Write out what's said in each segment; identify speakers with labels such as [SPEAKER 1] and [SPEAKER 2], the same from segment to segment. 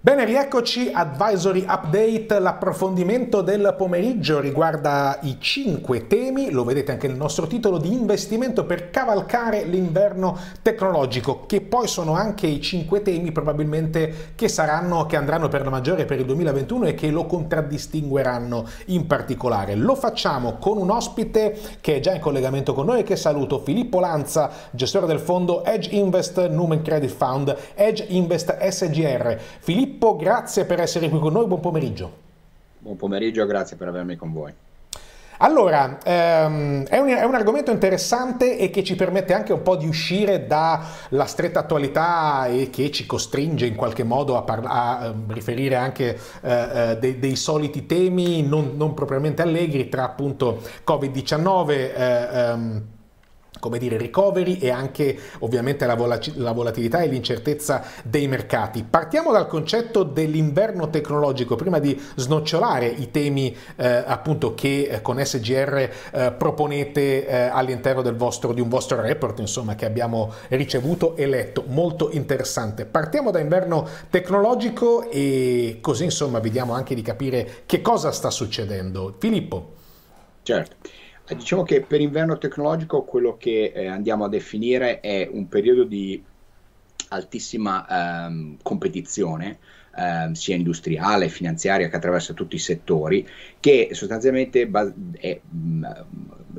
[SPEAKER 1] Bene, rieccoci, Advisory Update, l'approfondimento del pomeriggio riguarda i cinque temi, lo vedete anche nel nostro titolo, di investimento per cavalcare l'inverno tecnologico, che poi sono anche i cinque temi probabilmente che, saranno, che andranno per la maggiore per il 2021 e che lo contraddistingueranno in particolare. Lo facciamo con un ospite che è già in collegamento con noi e che saluto, Filippo Lanza, gestore del fondo Edge Invest Numen Credit Fund, Edge Invest SGR. Filippo Filippo, grazie per essere qui con noi, buon pomeriggio.
[SPEAKER 2] Buon pomeriggio, grazie per avermi con voi.
[SPEAKER 1] Allora, ehm, è, un, è, un, argomento interessante e che ci permette anche un po' di uscire dalla stretta attualità e che ci costringe in qualche modo a, a, a ehm, riferire anche eh, eh dei, dei, soliti temi non, non, propriamente allegri tra appunto Covid-19. Eh, ehm, come dire, ricoveri e anche ovviamente la, volatilità e l'incertezza dei mercati. Partiamo dal concetto dell'inverno tecnologico, prima di snocciolare i temi eh, appunto che eh, con SGR eh, proponete eh, all'interno di un vostro report insomma, che abbiamo ricevuto e letto, molto interessante. Partiamo da inverno tecnologico e così insomma vediamo anche di capire che cosa sta succedendo. Filippo. Certo.
[SPEAKER 2] Eh, diciamo che per inverno tecnologico quello che eh, andiamo a definire è un periodo di altissima ehm, competizione, ehm, sia industriale, finanziaria, che attraversa tutti i settori, che sostanzialmente bas- è mh, mm,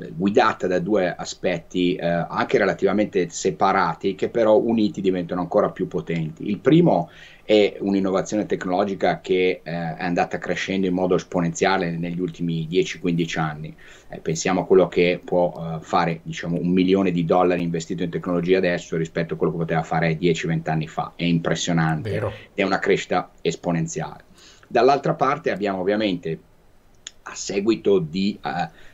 [SPEAKER 2] eh, guidata da due aspetti eh, anche relativamente separati, che però uniti diventano ancora più potenti. Il primo è un'innovazione tecnologica che eh, è andata crescendo in modo esponenziale negli ultimi 10-15 anni. Eh, pensiamo a quello che può eh, fare diciamo, un milione di dollari investito in tecnologia adesso rispetto a quello che poteva fare 10-20 anni fa. È impressionante, Vero. è una crescita esponenziale. Dall'altra parte abbiamo ovviamente a seguito di... Uh,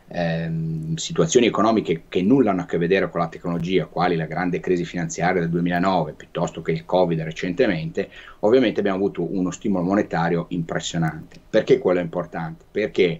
[SPEAKER 2] Ehm, situazioni economiche che nulla hanno a che vedere con la tecnologia, quali la grande crisi finanziaria del 2009 piuttosto che il Covid recentemente, ovviamente abbiamo avuto uno stimolo monetario impressionante. Perché quello è importante? Perché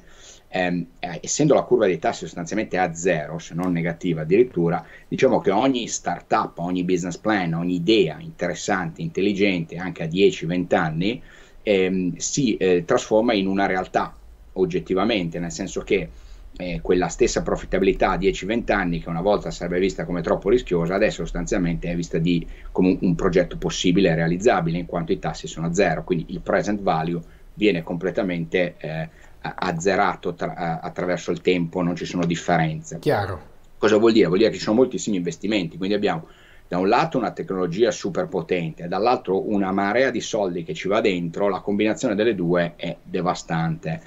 [SPEAKER 2] ehm, eh, essendo la curva dei tassi sostanzialmente a zero, se non negativa addirittura, diciamo che ogni startup, ogni business plan, ogni idea interessante, intelligente, anche a 10-20 anni, ehm, si eh, trasforma in una realtà oggettivamente, nel senso che eh, quella stessa profittabilità a 10-20 anni che una volta sarebbe vista come troppo rischiosa, adesso sostanzialmente è vista di, come un, un progetto possibile e realizzabile in quanto i tassi sono a zero, quindi il present value viene completamente eh, azzerato tra, attraverso il tempo, non ci sono differenze. Chiaro. Cosa vuol dire? Vuol dire che ci sono moltissimi investimenti, quindi abbiamo da un lato una tecnologia super potente, dall'altro una marea di soldi che ci va dentro, la combinazione delle due è devastante.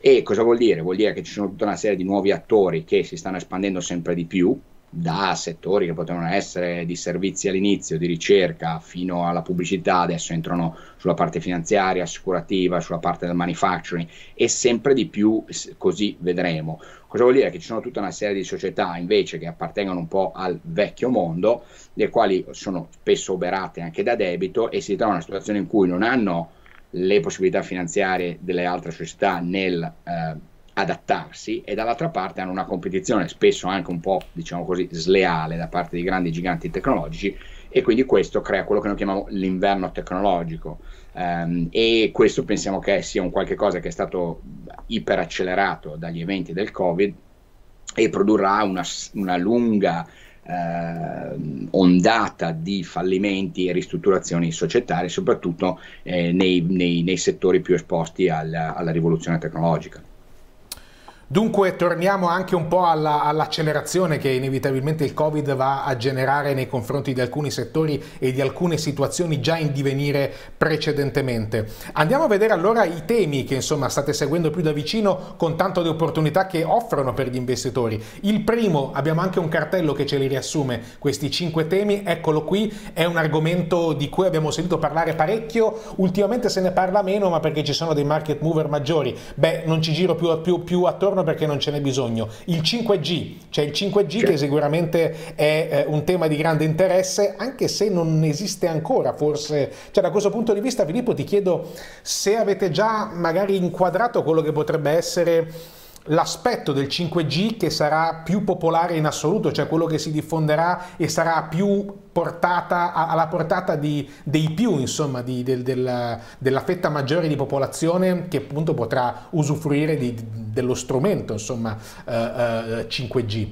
[SPEAKER 2] E cosa vuol dire? Vuol dire che ci sono tutta una serie di nuovi attori che si stanno espandendo sempre di più, da settori che potevano essere di servizi all'inizio, di ricerca, fino alla pubblicità, adesso entrano sulla parte finanziaria, assicurativa, sulla parte del manufacturing e sempre di più così vedremo. Cosa vuol dire? Che ci sono tutta una serie di società invece che appartengono un po' al vecchio mondo, le quali sono spesso oberate anche da debito e si trovano in una situazione in cui non hanno le possibilità finanziarie delle altre società nel... Eh, adattarsi e dall'altra parte hanno una competizione spesso anche un po' diciamo così sleale da parte di grandi giganti tecnologici e quindi questo crea quello che noi chiamiamo l'inverno tecnologico um, e questo pensiamo che sia un qualche cosa che è stato iperaccelerato dagli eventi del covid e produrrà una, una lunga eh, ondata di fallimenti e ristrutturazioni societarie, soprattutto eh, nei, nei, nei, settori più esposti alla, alla rivoluzione tecnologica.
[SPEAKER 1] Dunque torniamo anche un po' all'accelerazione che inevitabilmente il Covid va a generare nei confronti di alcuni settori e di alcune situazioni già in divenire precedentemente. Andiamo a vedere allora i temi che insomma state seguendo più da vicino con tanto di opportunità che offrono per gli investitori. Il primo, abbiamo anche un cartello che ce li riassume, questi cinque temi, eccolo qui, è un argomento di cui abbiamo sentito parlare parecchio, ultimamente se ne parla meno ma perché ci sono dei market mover maggiori. Beh, non ci giro più, più, più attorno perché non ce n'è bisogno. Il 5G, cioè il 5G che sicuramente è eh, un tema di grande interesse, anche se non esiste ancora, forse. Cioè, da questo punto di vista, Filippo, ti chiedo se avete già magari inquadrato quello che potrebbe essere l'aspetto del 5G che sarà più popolare in assoluto, cioè quello che si diffonderà e sarà più portata alla portata di, dei più, insomma, di, del, del, della fetta maggiore di popolazione che appunto potrà usufruire di, dello strumento, insomma, eh, eh, 5G.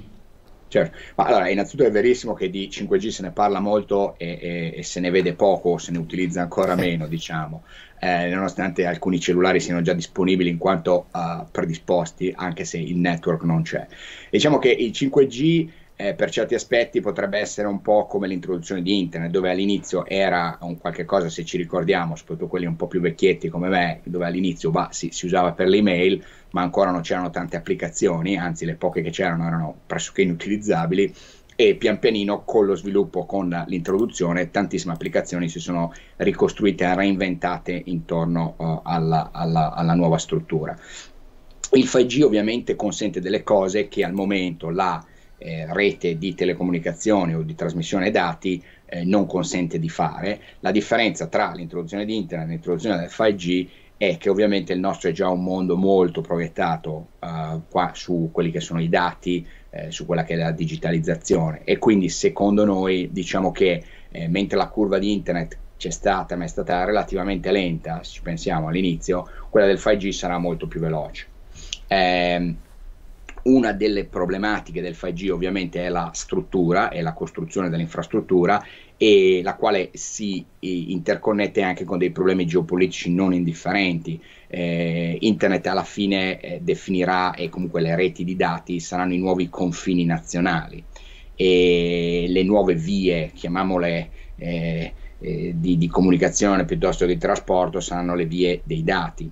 [SPEAKER 2] Certo, ma allora innanzitutto è verissimo che di 5G se ne parla molto e, e, e se ne vede poco, se ne utilizza ancora meno, diciamo, eh, nonostante alcuni cellulari siano già disponibili in quanto uh, predisposti, anche se il network non c'è. Diciamo che il 5G eh, per certi aspetti potrebbe essere un po' come l'introduzione di internet, dove all'inizio era un qualche cosa, se ci ricordiamo, soprattutto quelli un po' più vecchietti come me, dove all'inizio bah, si, si usava per l'email, ma ancora non c'erano tante applicazioni, anzi le poche che c'erano erano pressoché inutilizzabili e pian pianino con lo sviluppo, con l'introduzione, tantissime applicazioni si sono ricostruite e reinventate intorno uh, alla, alla, alla nuova struttura. Il 5G ovviamente consente delle cose che al momento la eh, rete di telecomunicazione o di trasmissione dati eh, non consente di fare. La differenza tra l'introduzione di internet e l'introduzione del 5G è che ovviamente il nostro è già un mondo molto proiettato uh, qua su quelli che sono i dati, eh, su quella che è la digitalizzazione e quindi secondo noi diciamo che eh, mentre la curva di internet c'è stata ma è stata relativamente lenta, se ci pensiamo all'inizio, quella del 5G sarà molto più veloce. Eh, una delle problematiche del 5G ovviamente è la struttura, e la costruzione dell'infrastruttura e la quale si interconnette anche con dei problemi geopolitici non indifferenti. Eh, Internet alla fine eh, definirà e comunque le reti di dati saranno i nuovi confini nazionali e le nuove vie, chiamiamole eh, eh di, di comunicazione piuttosto che di trasporto, saranno le vie dei dati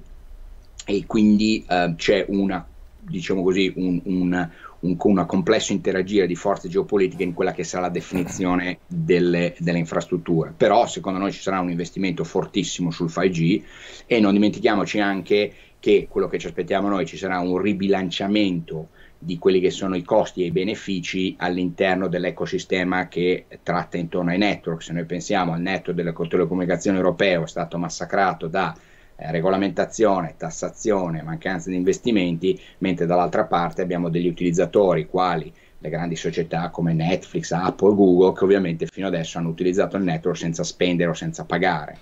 [SPEAKER 2] e quindi eh, c'è una diciamo così, un, un, un, una complesso interagire di forze geopolitiche in quella che sarà la definizione delle, delle, infrastrutture. Però secondo noi ci sarà un investimento fortissimo sul 5G e non dimentichiamoci anche che quello che ci aspettiamo noi ci sarà un ribilanciamento di quelli che sono i costi e i benefici all'interno dell'ecosistema che tratta intorno ai network. Se noi pensiamo al network delle telecomunicazioni europeo è stato massacrato da eh, regolamentazione, tassazione, mancanza di investimenti, mentre dall'altra parte abbiamo degli utilizzatori quali le grandi società come Netflix, Apple, Google, che ovviamente fino adesso hanno utilizzato il network senza spendere o senza pagare.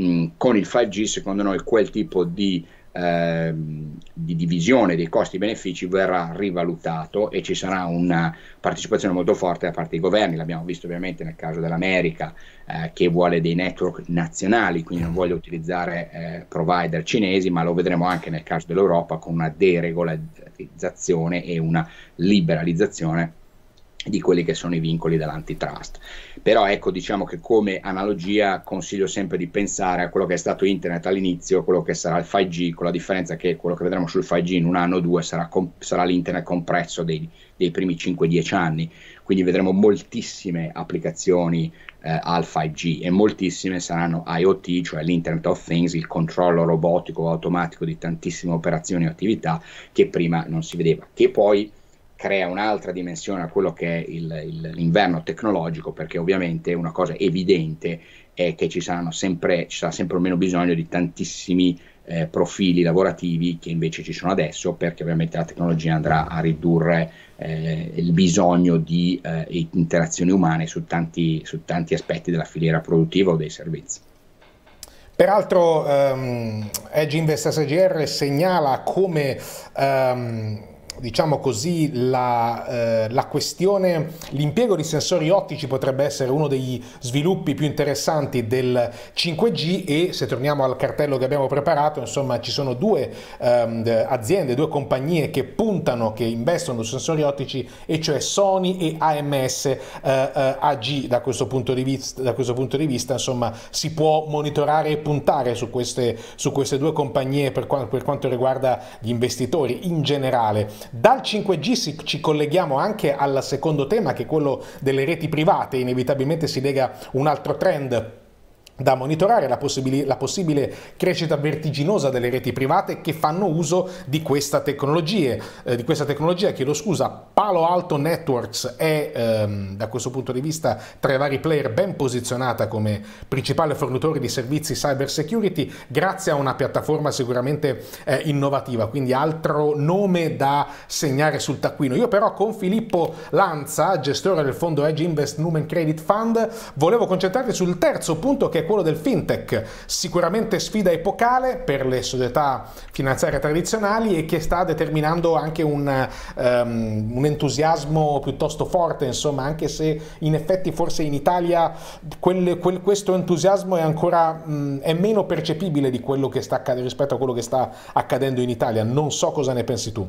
[SPEAKER 2] Mm, con il 5G, secondo noi, quel tipo di Ehm, di divisione dei costi-benefici verrà rivalutato e ci sarà una partecipazione molto forte da parte dei governi. L'abbiamo visto ovviamente nel caso dell'America eh, che vuole dei network nazionali, quindi non mm. vuole utilizzare eh, provider cinesi, ma lo vedremo anche nel caso dell'Europa con una deregolamentazione e una liberalizzazione di quelli che sono i vincoli dell'antitrust. Però ecco, diciamo che come analogia consiglio sempre di pensare a quello che è stato internet all'inizio, quello che sarà il 5G, con la differenza che quello che vedremo sul 5G in un anno o due sarà, comp- sarà l'internet compresso dei, dei primi 5-10 anni, quindi vedremo moltissime applicazioni eh, al 5G e moltissime saranno IoT, cioè l'Internet of Things, il controllo robotico o automatico di tantissime operazioni e attività che prima non si vedeva, che poi crea un'altra dimensione a quello che è il, il, l'inverno tecnologico, perché ovviamente una cosa evidente è che ci, sempre, ci sarà sempre meno bisogno di tantissimi eh, profili lavorativi che invece ci sono adesso, perché ovviamente la tecnologia andrà a ridurre eh, il bisogno di eh, interazioni umane su tanti, su tanti aspetti della filiera produttiva o dei servizi.
[SPEAKER 1] Peraltro ehm, Edge Invest SGR segnala come ehm, diciamo così, la, eh, la questione, l'impiego di sensori ottici potrebbe essere uno degli sviluppi più interessanti del 5G e se torniamo al cartello che abbiamo preparato, insomma ci sono due ehm, aziende, due compagnie che puntano, che investono su sensori ottici, e cioè Sony e AMS eh, eh, AG, da questo, punto di vista, da questo punto di vista insomma si può monitorare e puntare su queste, su queste due compagnie per, qua, per quanto riguarda gli investitori in generale dal 5G ci colleghiamo anche al secondo tema, che è quello delle reti private, inevitabilmente si lega un altro trend da monitorare la, la, possibile crescita vertiginosa delle reti private che fanno uso di questa tecnologia. Eh, di questa tecnologia chiedo scusa, Palo Alto Networks è ehm, da questo punto di vista tra i vari player ben posizionata come principale fornitore di servizi cyber security grazie a una piattaforma sicuramente eh, innovativa, quindi altro nome da segnare sul taccuino. Io però con Filippo Lanza, gestore del fondo Edge Invest Numen Credit Fund, volevo concentrarmi sul terzo punto che è quello del fintech, sicuramente sfida epocale per le società finanziarie tradizionali e che sta determinando anche un, um, un entusiasmo piuttosto forte, insomma, anche se in effetti forse in Italia quel, quel, questo entusiasmo è ancora mh, è meno percepibile di quello che sta accadendo rispetto a quello che sta accadendo in Italia. Non so cosa ne pensi tu.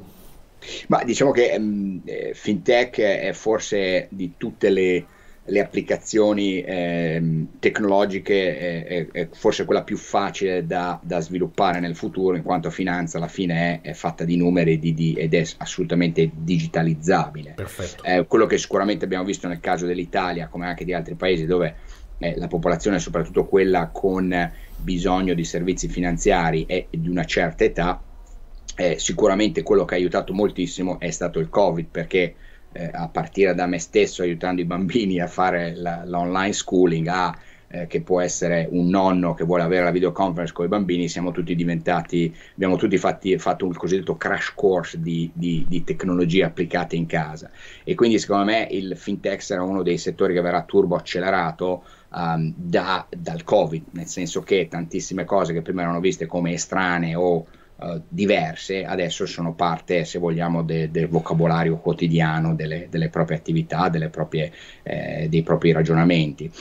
[SPEAKER 2] Ma diciamo che mh, eh, fintech è forse di tutte le le applicazioni eh, tecnologiche è, è, forse quella più facile da, da, sviluppare nel futuro, in quanto finanza alla fine è, è fatta di numeri di, di, ed è assolutamente digitalizzabile. Eh, quello che sicuramente abbiamo visto nel caso dell'Italia, come anche di altri paesi dove eh, la popolazione, soprattutto quella con bisogno di servizi finanziari, è di una certa età, eh, sicuramente quello che ha aiutato moltissimo è stato il Covid, perché eh, a partire da me stesso aiutando i bambini a fare la, l'online schooling, a eh, che può essere un nonno che vuole avere la videoconference con i bambini, siamo tutti diventati, abbiamo tutti fatti, fatto un cosiddetto crash course di, di, di, tecnologie applicate in casa. E quindi secondo me il fintech sarà uno dei settori che verrà turbo accelerato. Um, da, dal covid nel senso che tantissime cose che prima erano viste come estranee o eh, diverse, adesso sono parte, se vogliamo, de, del vocabolario quotidiano delle, delle proprie attività, delle proprie, eh, dei propri ragionamenti.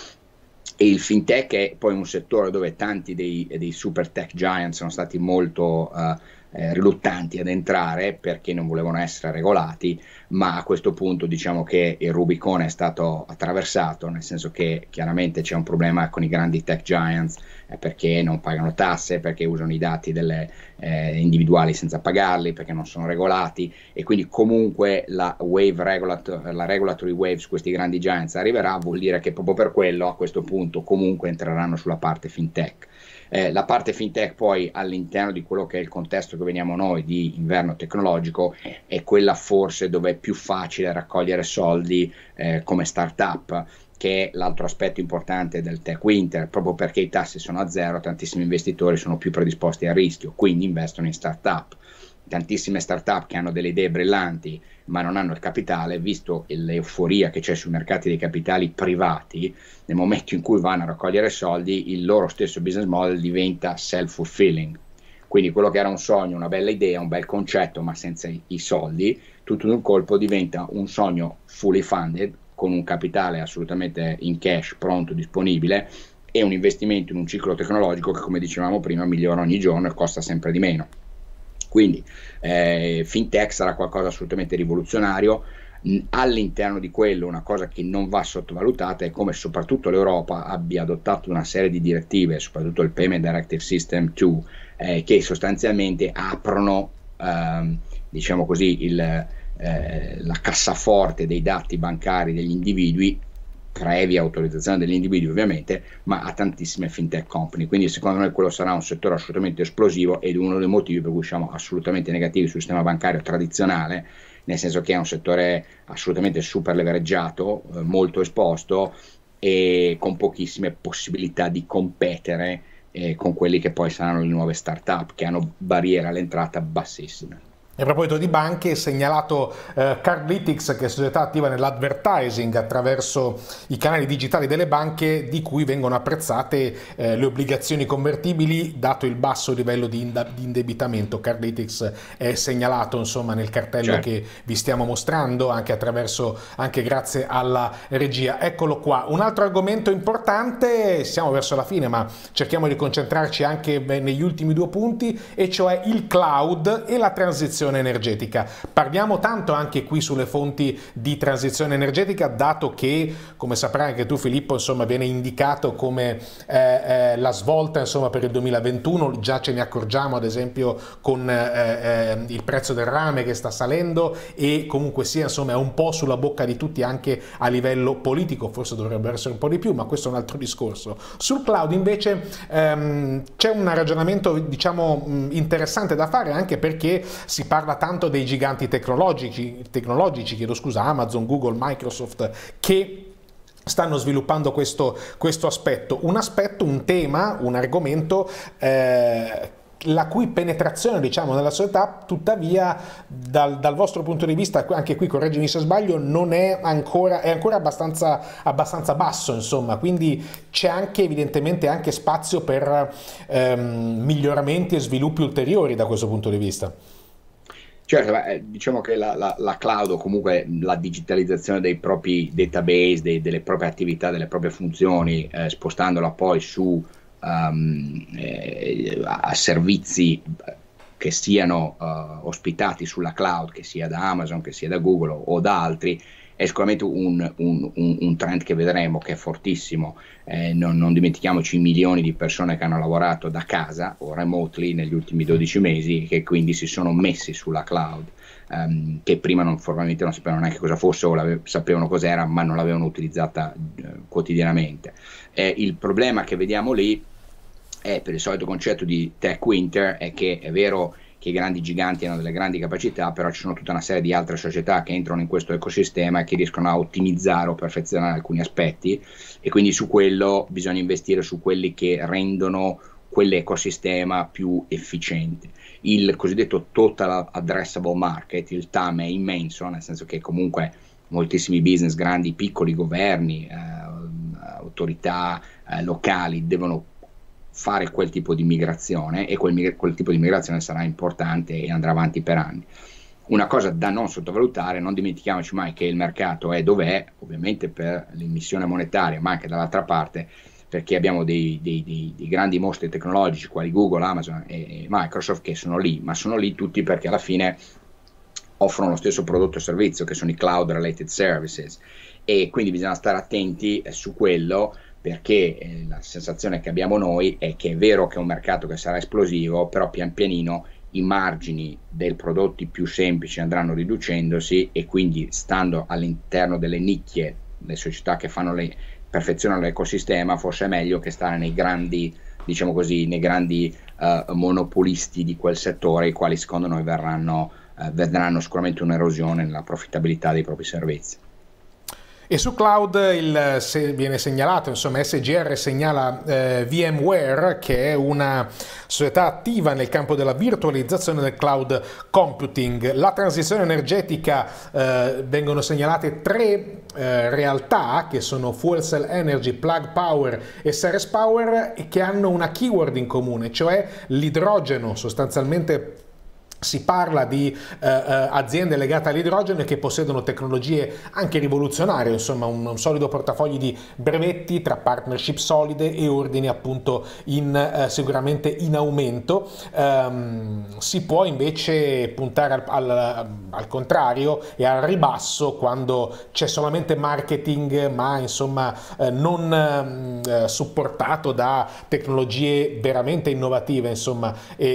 [SPEAKER 2] E il fintech è poi un settore dove tanti dei, dei super tech giants sono stati molto eh, eh riluttanti ad entrare perché non volevano essere regolati ma a questo punto diciamo che il Rubicone è stato attraversato, nel senso che chiaramente c'è un problema con i grandi tech giants eh, perché non pagano tasse, perché usano i dati delle, eh, individuali senza pagarli, perché non sono regolati e quindi comunque la, wave regulato- la regulatory wave su questi grandi giants arriverà, vuol dire che proprio per quello a questo punto comunque entreranno sulla parte fintech. Eh, la parte fintech poi all'interno di quello che è il contesto che veniamo noi di inverno tecnologico è quella forse dove più facile raccogliere soldi eh, come startup che è l'altro aspetto importante del tech winter, proprio perché i tassi sono a zero, tantissimi investitori sono più predisposti al rischio, quindi investono in startup. Tantissime startup che hanno delle idee brillanti ma non hanno il capitale, visto l'euforia che c'è sui mercati dei capitali privati, nel momento in cui vanno a raccogliere soldi, il loro stesso business model diventa self-fulfilling quindi quello che era un sogno, una bella idea, un bel concetto, ma senza i, i soldi, tutto in un colpo diventa un sogno fully funded, con un capitale assolutamente in cash, pronto, disponibile, e un investimento in un ciclo tecnologico che, come dicevamo prima, migliora ogni giorno e costa sempre di meno. Quindi eh, FinTech sarà qualcosa assolutamente rivoluzionario, all'interno di quello una cosa che non va sottovalutata è come soprattutto l'Europa abbia adottato una serie di direttive, soprattutto il Payment Directive System 2, eh, che sostanzialmente aprono ehm, diciamo così, il, eh, la cassaforte dei dati bancari degli individui previa autorizzazione degli individui ovviamente, ma a tantissime fintech company. Quindi secondo me quello sarà un settore assolutamente esplosivo ed uno dei motivi per cui siamo assolutamente negativi sul sistema bancario tradizionale nel senso che è un settore assolutamente super levereggiato, eh, molto esposto e con pochissime possibilità di competere eh, con quelli che poi saranno le nuove start-up che hanno barriere all'entrata bassissime.
[SPEAKER 1] A proposito di banche, è segnalato eh, Cardlytics, che è società attiva nell'advertising attraverso i canali digitali delle banche di cui vengono apprezzate eh, le obbligazioni convertibili dato il basso livello di, di indebitamento. Cardlytics è segnalato insomma, nel cartello certo. che vi stiamo mostrando anche, anche grazie alla regia. Eccolo qua. Un altro argomento importante, siamo verso la fine ma cerchiamo di concentrarci anche negli ultimi due punti e cioè il cloud e la transizione transizione energetica. Parliamo tanto anche qui sulle fonti di transizione energetica, dato che, come saprai anche tu Filippo, insomma, viene indicato come eh, eh, la svolta insomma, per il 2021, già ce ne accorgiamo ad esempio con eh, eh, il prezzo del rame che sta salendo e comunque sia insomma, è un po' sulla bocca di tutti anche a livello politico, forse dovrebbe essere un po' di più, ma questo è un altro discorso. Sul cloud invece ehm, c'è un ragionamento diciamo, interessante da fare anche perché si parla tanto dei giganti tecnologici, tecnologici chiedo scusa, Amazon, Google, Microsoft, che stanno sviluppando questo, questo, aspetto, un aspetto, un tema, un argomento eh, la cui penetrazione diciamo, nella società tuttavia dal, dal, vostro punto di vista, anche qui correggimi se sbaglio, non è ancora, è ancora abbastanza, abbastanza basso insomma, quindi c'è anche evidentemente anche spazio per ehm, miglioramenti e sviluppi ulteriori da questo punto di vista.
[SPEAKER 2] Cioè, diciamo che la, la, la, cloud o comunque la digitalizzazione dei propri database, dei, delle proprie attività, delle proprie funzioni, eh, spostandola poi su um, eh, a servizi eh, che siano uh, ospitati sulla cloud, che sia da Amazon, che sia da Google o da altri, è sicuramente un, un, un, un trend che vedremo che è fortissimo, eh, non, non, dimentichiamoci i milioni di persone che hanno lavorato da casa o remotely negli ultimi 12 mesi e che quindi si sono messi sulla cloud. Ehm, che prima non, formalmente non sapevano neanche cosa fosse o sapevano cos'era, ma non l'avevano utilizzata eh, quotidianamente. Eh, il problema che vediamo lì è per il solito concetto di tech winter è che è vero che i grandi giganti hanno delle grandi capacità, però ci sono tutta una serie di altre società che entrano in questo ecosistema e che riescono a ottimizzare o perfezionare alcuni aspetti e quindi su quello bisogna investire su quelli che rendono quell'ecosistema più efficiente. Il cosiddetto total addressable market, il TAM è immenso, nel senso che comunque moltissimi business, grandi, piccoli, governi, eh, autorità eh, locali devono fare quel tipo di migrazione e quel, quel tipo di migrazione sarà importante e andrà avanti per anni. Una cosa da non sottovalutare, non dimentichiamoci mai che il mercato è dov'è, ovviamente per l'emissione monetaria, ma anche dall'altra parte perché abbiamo dei, dei, dei, dei, grandi mostri tecnologici quali Google, Amazon e Microsoft che sono lì, ma sono lì tutti perché alla fine offrono lo stesso prodotto e servizio che sono i cloud related services e quindi bisogna stare attenti eh, su quello perché eh, la sensazione che abbiamo noi è che è vero che è un mercato che sarà esplosivo, però pian pianino i margini dei prodotti più semplici andranno riducendosi e quindi stando all'interno delle nicchie, le società che fanno le, perfezionano l'ecosistema, forse è meglio che stare nei grandi, diciamo così, nei grandi eh, monopolisti di quel settore, i quali secondo noi verranno, eh, vedranno sicuramente un'erosione nella profittabilità dei propri servizi.
[SPEAKER 1] E su cloud il, se viene segnalato, insomma SGR segnala eh, VMware che è una società attiva nel campo della virtualizzazione del cloud computing. La transizione energetica eh, vengono segnalate tre eh, realtà che sono Fuel Cell Energy, Plug Power e Ceres Power che hanno una keyword in comune, cioè l'idrogeno sostanzialmente si parla di eh, eh, aziende legate all'idrogeno che possiedono tecnologie anche rivoluzionarie, insomma un, un, solido portafoglio di brevetti tra partnership solide e ordini appunto in, eh, sicuramente in aumento. Um, si può invece puntare al, al, al, contrario e al ribasso quando c'è solamente marketing ma insomma eh, non eh, supportato da tecnologie veramente innovative insomma e,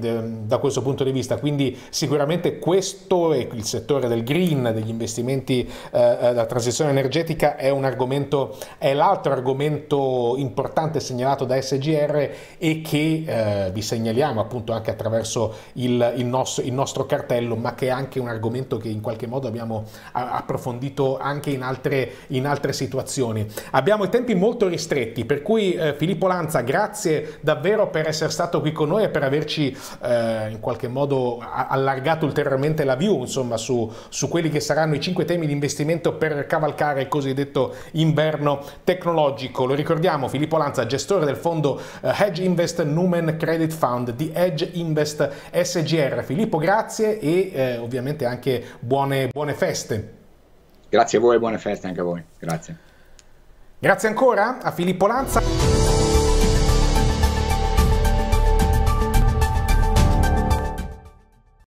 [SPEAKER 1] e ehm, da questo punto di vista vista, quindi sicuramente questo e il settore del green, degli investimenti, eh, eh, la transizione energetica è un argomento, è l'altro argomento importante segnalato da SGR e che eh, vi segnaliamo appunto anche attraverso il, il, nostro, il, nostro, cartello, ma che è anche un argomento che in qualche modo abbiamo approfondito anche in altre, in altre situazioni. Abbiamo i tempi molto ristretti, per cui eh, Filippo Lanza, grazie davvero per essere stato qui con noi e per averci eh, in qualche modo allargato ulteriormente la view insomma, su, su, quelli che saranno i cinque temi di investimento per cavalcare il cosiddetto inverno tecnologico. Lo ricordiamo, Filippo Lanza, gestore del fondo eh, Hedge Invest Numen Credit Fund di Hedge Invest SGR. Filippo, grazie e eh, ovviamente anche buone, buone feste.
[SPEAKER 2] Grazie a voi, buone feste anche a voi.
[SPEAKER 1] Grazie. Grazie ancora a Filippo Lanza.